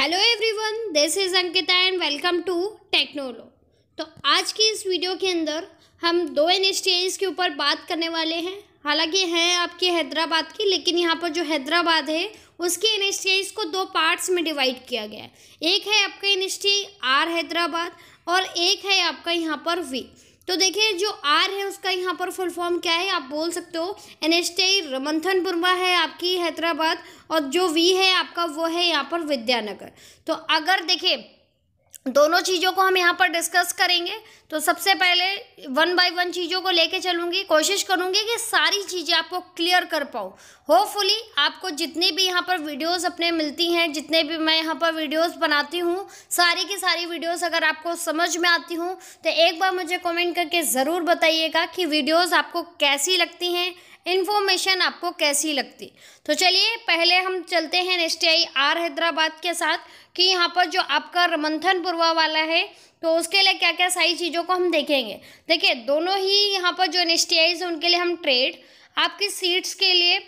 hello everyone this is Ankita and welcome to टेक्नोलो तो आज की इस वीडियो के अंदर हम दो एन के ऊपर बात करने वाले हैं हालांकि हैं आपके हैदराबाद की लेकिन यहाँ पर जो हैदराबाद है उसके एन को दो पार्ट्स में डिवाइड किया गया है एक है आपका एन आर हैदराबाद और एक है आपका यहाँ पर वी तो देखिए जो आर है उसका यहाँ पर फुल फॉर्म क्या है आप बोल सकते हो एन एस टी मंथन पुरमा है आपकी हैदराबाद और जो वी है आपका वो है यहाँ पर विद्यानगर तो अगर देखिए दोनों चीज़ों को हम यहाँ पर डिस्कस करेंगे तो सबसे पहले वन बाय वन चीज़ों को लेके चलूँगी कोशिश करूँगी कि सारी चीज़ें आपको क्लियर कर पाऊँ होपफुली आपको जितनी भी यहाँ पर वीडियोस अपने मिलती हैं जितने भी मैं यहाँ पर वीडियोस बनाती हूँ सारी की सारी वीडियोस अगर आपको समझ में आती हूँ तो एक बार मुझे कॉमेंट करके ज़रूर बताइएगा कि वीडियोज़ आपको कैसी लगती हैं इन्फॉर्मेशन आपको कैसी लगती तो चलिए पहले हम चलते हैं नेक्स्ट आई आर हैदराबाद के साथ कि यहाँ पर जो आपका रमंथन पुरवा वाला है तो उसके लिए क्या क्या सारी चीज़ों को हम देखेंगे देखिए दोनों ही यहाँ पर जो नेक्स्ट है उनके लिए हम ट्रेड आपकी सीट्स के लिए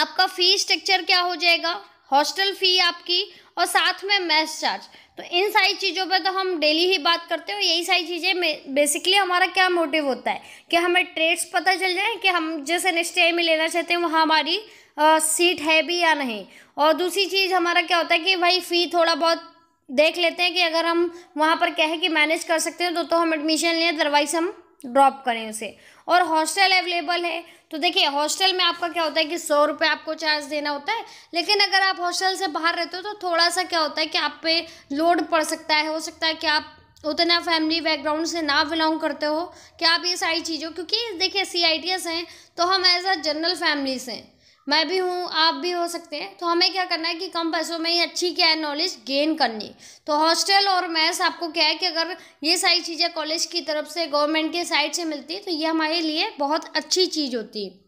आपका फी स्ट्रक्चर क्या हो जाएगा हॉस्टल फ़ी आपकी और साथ में मैस चार्ज तो इन सारी चीज़ों पे तो हम डेली ही बात करते हो यही सारी चीज़ें बेसिकली हमारा क्या मोटिव होता है कि हमें ट्रेड्स पता चल जाए कि हम जिस एन में लेना चाहते हैं वहाँ हमारी सीट है भी या नहीं और दूसरी चीज़ हमारा क्या होता है कि भाई फ़ी थोड़ा बहुत देख लेते हैं कि अगर हम वहाँ पर कहें कि मैनेज कर सकते हैं तो तो हम एडमिशन लें अदरवाइज़ हम ड्रॉप करें उसे और हॉस्टल अवेलेबल है तो देखिए हॉस्टल में आपका क्या होता है कि सौ रुपये आपको चार्ज देना होता है लेकिन अगर आप हॉस्टल से बाहर रहते हो तो थोड़ा सा क्या होता है कि आप पे लोड पड़ सकता है हो सकता है कि आप उतना फैमिली बैकग्राउंड से ना बिलोंग करते हो कि आप ये सारी चीज़ों क्योंकि देखिए सी आई हैं तो हम एज अ जनरल फैमिली से हैं मैं भी हूँ आप भी हो सकते हैं तो हमें क्या करना है कि कम पैसों में ही अच्छी क्या है नॉलेज गेन करनी तो हॉस्टल और मैथ्स आपको क्या है कि अगर ये सारी चीज़ें कॉलेज की तरफ से गवर्नमेंट के साइड से मिलती तो ये हमारे लिए बहुत अच्छी चीज़ होती है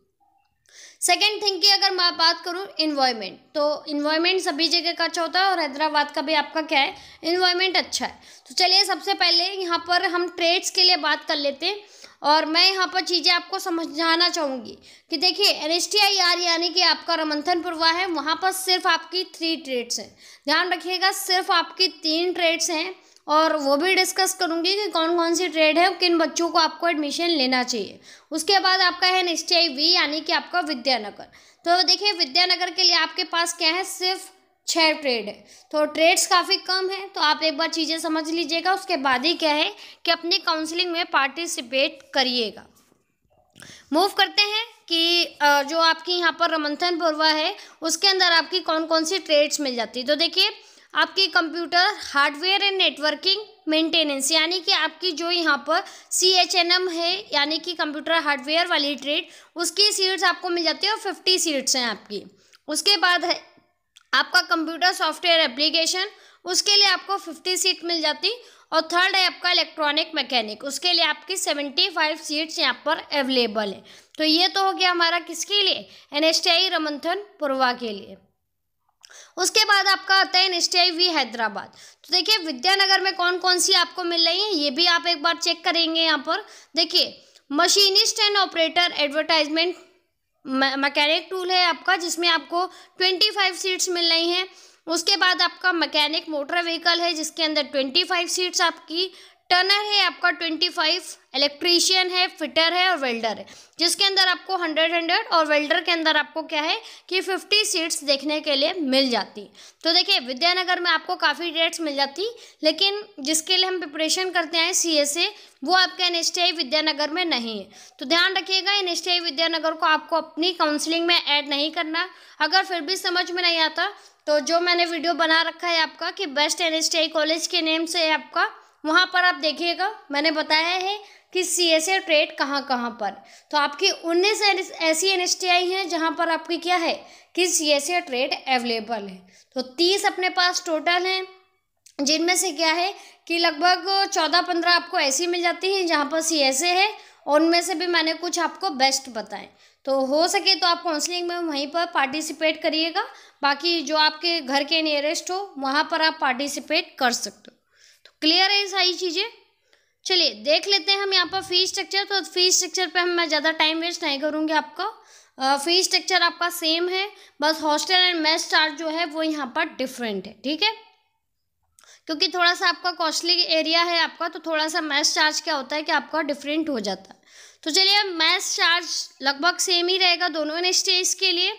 सेकेंड थिंग की अगर मैं बात करूँ इन्वायरमेंट तो इन्वायरमेंट सभी जगह का अच्छा होता है और हैदराबाद का भी आपका क्या है इन्वायमेंट अच्छा है तो चलिए सबसे पहले यहाँ पर हम ट्रेड्स के लिए बात कर लेते हैं और मैं यहाँ पर चीज़ें आपको समझाना चाहूँगी कि देखिए N S T I R यानी कि आपका रमंथन पूर्वा है वहाँ पर सिर्फ आपकी थ्री ट्रेड्स हैं ध्यान रखिएगा सिर्फ आपकी तीन ट्रेड्स हैं और वो भी डिस्कस करूँगी कि कौन कौन सी ट्रेड है किन बच्चों को आपको एडमिशन लेना चाहिए उसके बाद आपका है N S T I V यानी कि आपका विद्यानगर तो देखिए विद्यानगर के लिए आपके पास क्या है सिर्फ छः ट्रेड है तो ट्रेड्स काफ़ी कम है तो आप एक बार चीज़ें समझ लीजिएगा उसके बाद ही क्या है कि अपनी काउंसलिंग में पार्टिसिपेट करिएगा मूव करते हैं कि जो आपकी यहाँ पर रमंथन पुरवा है उसके अंदर आपकी कौन कौन सी ट्रेड्स मिल जाती है तो देखिए आपकी computer hardware and networking maintenance यानी कि आपकी जो यहाँ पर सी एच एन एम है यानी कि कंप्यूटर हार्डवेयर वाली ट्रेड उसकी सीट्स आपको मिल जाती है और फिफ्टी सीट्स हैं आपकी उसके बाद है आपका कंप्यूटर सॉफ्टवेयर एप्लीकेशन उसके लिए आपको फिफ्टी सीट मिल जाती और थर्ड है आपका इलेक्ट्रॉनिक मैकेनिक उसके लिए आपकी सेवेंटी फाइव सीट्स यहाँ पर अवेलेबल है तो ये तो हो गया हमारा किसके लिए एन एस टी आई रमंथन पुरवा के लिए उसके बाद आपका आता है N S T I V Hyderabad तो देखिए विद्यानगर में कौन कौन सी आपको मिल रही है ये भी आप एक बार चेक करेंगे यहाँ पर देखिए machinist and operator advertisement mechanic tool है आपका जिसमें आपको ट्वेंटी फाइव सीट्स मिल रही हैं उसके बाद आपका मैकेनिक मोटर व्हीकल है जिसके अंदर ट्वेंटी फाइव सीट्स आपकी टर्नर है आपका ट्वेंटी फाइव इलेक्ट्रीशियन है फिटर है और वेल्डर है जिसके अंदर आपको हंड्रेड हंड्रेड और वेल्डर के अंदर आपको क्या है कि फिफ्टी सीट्स देखने के लिए मिल जाती तो देखिए विद्यानगर में आपको काफ़ी डेट्स मिल जाती लेकिन जिसके लिए हम प्रिपरेशन करते हैं सी एस ए वो आपके N S T I Vidyanagar में नहीं है तो ध्यान रखिएगा N S T I Vidyanagar को आपको अपनी काउंसलिंग में ऐड नहीं करना अगर फिर भी समझ में नहीं आता तो जो मैंने वीडियो बना रखा है आपका कि best N S T I college के नेम से आपका वहाँ पर आप देखिएगा मैंने बताया है कि सी एस ए ट्रेड कहाँ कहाँ पर तो आपकी उन्नीस ऐसी एन एस टी आई हैं जहाँ पर आपकी क्या है कि C S A trade available है तो तीस अपने पास टोटल हैं जिनमें से क्या है कि लगभग चौदह पंद्रह आपको ऐसी मिल जाती हैं जहाँ पर सी एस ए है और उनमें से भी मैंने कुछ आपको बेस्ट बताएं तो हो सके तो आप काउंसलिंग में वहीं पर पार्टिसिपेट करिएगा बाकी जो आपके घर के नियरेस्ट हो वहाँ पर आप पार्टिसिपेट कर सकते हो क्लियर है सारी चीज़ें चलिए देख लेते हैं हम यहाँ पर फीस स्ट्रक्चर तो फीस स्ट्रक्चर पे हम मैं ज़्यादा टाइम वेस्ट नहीं करूँगी आपका फीस स्ट्रक्चर आपका सेम है बस हॉस्टल एंड मेस चार्ज जो है वो यहाँ पर डिफरेंट है ठीक है क्योंकि थोड़ा सा आपका कॉस्टली एरिया है आपका तो थोड़ा सा मैथ चार्ज क्या होता है कि आपका डिफरेंट हो जाता है तो चलिए मैथ चार्ज लगभग सेम ही रहेगा दोनों स्टेज के लिए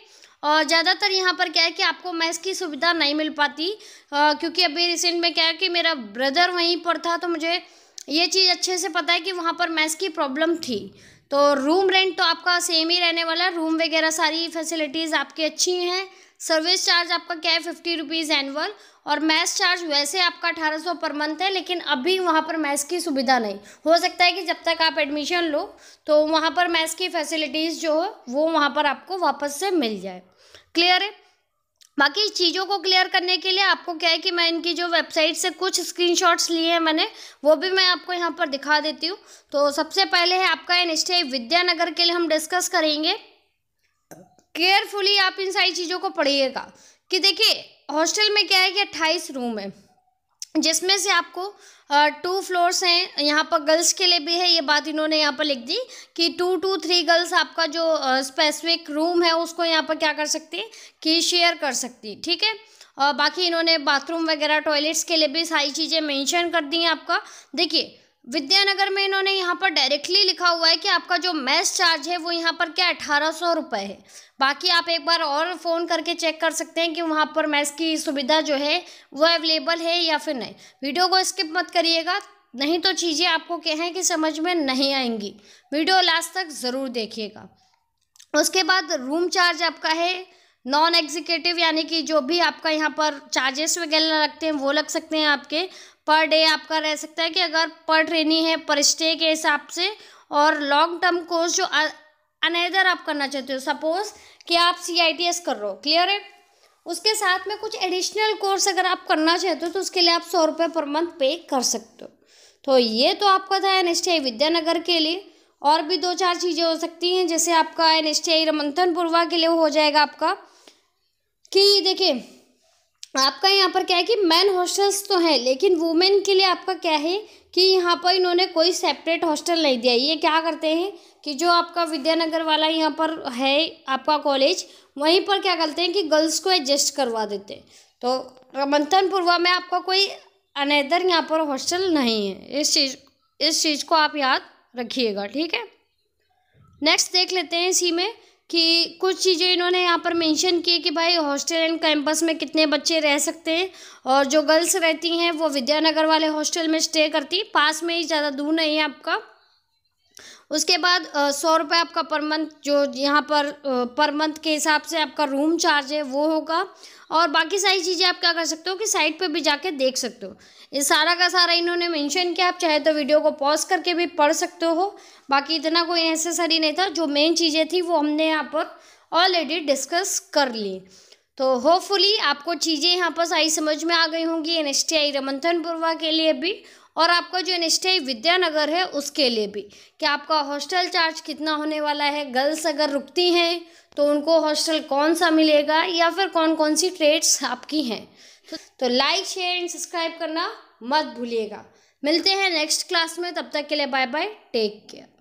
और ज़्यादातर यहाँ पर क्या है कि आपको मैथ्स की सुविधा नहीं मिल पाती आ, क्योंकि अभी रिसेंट में क्या है कि मेरा ब्रदर वहीं पर था तो मुझे ये चीज़ अच्छे से पता है कि वहाँ पर मैथ्स की प्रॉब्लम थी तो रूम रेंट तो आपका सेम ही रहने वाला है रूम वगैरह सारी फैसिलिटीज़ आपकी अच्छी हैं सर्विस चार्ज आपका क्या है फिफ्टी रुपीज़ एनअल और मैस चार्ज वैसे आपका अठारह सौ पर मंथ है लेकिन अभी वहाँ पर मैथ्स की सुविधा नहीं हो सकता है कि जब तक आप एडमिशन लो तो वहाँ पर मैथ्स की फैसिलिटीज़ जो हो वो वहाँ पर आपको वापस से मिल जाए क्लियर है बाकी चीज़ों को क्लियर करने के लिए आपको क्या है कि मैं इनकी जो वेबसाइट से कुछ स्क्रीनशॉट्स लिए हैं मैंने वो भी मैं आपको यहाँ पर दिखा देती हूँ तो सबसे पहले है आपका एन विद्यानगर के लिए हम डिस्कस करेंगे केयरफुली आप इन सारी चीज़ों को पढ़िएगा कि देखिए हॉस्टल में क्या है कि अट्ठाईस रूम है जिसमें से आपको टू फ्लोर्स हैं यहाँ पर गर्ल्स के लिए भी है ये बात इन्होंने यहाँ पर लिख दी कि टू टू थ्री गर्ल्स आपका जो स्पेसिफिक रूम है उसको यहाँ पर क्या कर सकती है कि शेयर कर सकती ठीक है और बाकी इन्होंने बाथरूम वगैरह टॉयलेट्स के लिए भी सारी चीज़ें मेंशन कर दी हैं आपका देखिए विद्यानगर में इन्होंने यहाँ पर डायरेक्टली लिखा हुआ है कि आपका जो मैस चार्ज है वो यहाँ पर क्या अठारह सौ रुपये है बाकी आप एक बार और फ़ोन करके चेक कर सकते हैं कि वहाँ पर मैस की सुविधा जो है वो अवेलेबल है या फिर नहीं वीडियो को स्किप मत करिएगा नहीं तो चीज़ें आपको क्या है कि समझ में नहीं आएंगी वीडियो लास्ट तक ज़रूर देखिएगा उसके बाद रूम चार्ज आपका है नॉन एग्जीक्यूटिव यानी कि जो भी आपका यहाँ पर चार्जेस वगैरह लगते हैं वो लग सकते हैं आपके पर डे आपका रह सकता है कि अगर पर ट्रेनी है पर स्टे के हिसाब से और लॉन्ग टर्म कोर्स जो अनदर आप करना चाहते हो सपोज कि आप सी आई टी एस कर रहे हो क्लियर है उसके साथ में कुछ एडिशनल कोर्स अगर आप करना चाहते हो तो उसके लिए आप सौ रुपये पर मंथ पे कर सकते हो तो ये तो आपका था N S T I Vidyanagar के लिए और भी दो चार चीज़ें हो सकती हैं जैसे आपका N S T I Ramanthanpurwa के लिए हो जाएगा आपका कि देखिए आपका यहाँ पर क्या है कि मैन हॉस्टल्स तो हैं लेकिन वुमेन के लिए आपका क्या है कि यहाँ पर इन्होंने कोई सेपरेट हॉस्टल नहीं दिया ये क्या करते हैं कि जो आपका विद्यानगर वाला यहाँ पर है आपका कॉलेज वहीं पर क्या करते हैं कि गर्ल्स को एडजस्ट करवा देते हैं तो मंथनपुरवा में आपका कोई अनेदर यहाँ पर हॉस्टल नहीं है इस चीज़ इस चीज़ को आप याद रखिएगा ठीक है नेक्स्ट देख लेते हैं इसी में कि कुछ चीज़ें इन्होंने यहाँ पर मेंशन की कि भाई हॉस्टल एंड कैंपस में कितने बच्चे रह सकते हैं और जो गर्ल्स रहती हैं वो विद्यानगर वाले हॉस्टल में स्टे करती पास में ही ज़्यादा दूर नहीं है आपका उसके बाद सौ रुपये आपका पर मंथ जो यहाँ पर पर मंथ के हिसाब से आपका रूम चार्ज है वो होगा और बाकी सारी चीज़ें आप क्या कर सकते हो कि साइट पे भी जाके देख सकते हो ये सारा का सारा इन्होंने मेंशन किया आप चाहे तो वीडियो को पॉज करके भी पढ़ सकते हो बाकी इतना कोई नेसेसरी नहीं था जो मेन चीज़ें थी वो हमने यहाँ पर ऑलरेडी डिस्कस कर ली तो होपफुली आपको चीज़ें यहाँ पर सारी समझ में आ गई होंगी N S T I Ramanthanpurwa के लिए भी और आपका जो निश्चय विद्यानगर है उसके लिए भी कि आपका हॉस्टल चार्ज कितना होने वाला है गर्ल्स अगर रुकती हैं तो उनको हॉस्टल कौन सा मिलेगा या फिर कौन कौन सी ट्रेड्स आपकी हैं तो, तो लाइक शेयर एंड सब्सक्राइब करना मत भूलिएगा मिलते हैं नेक्स्ट क्लास में तब तक के लिए बाय बाय टेक केयर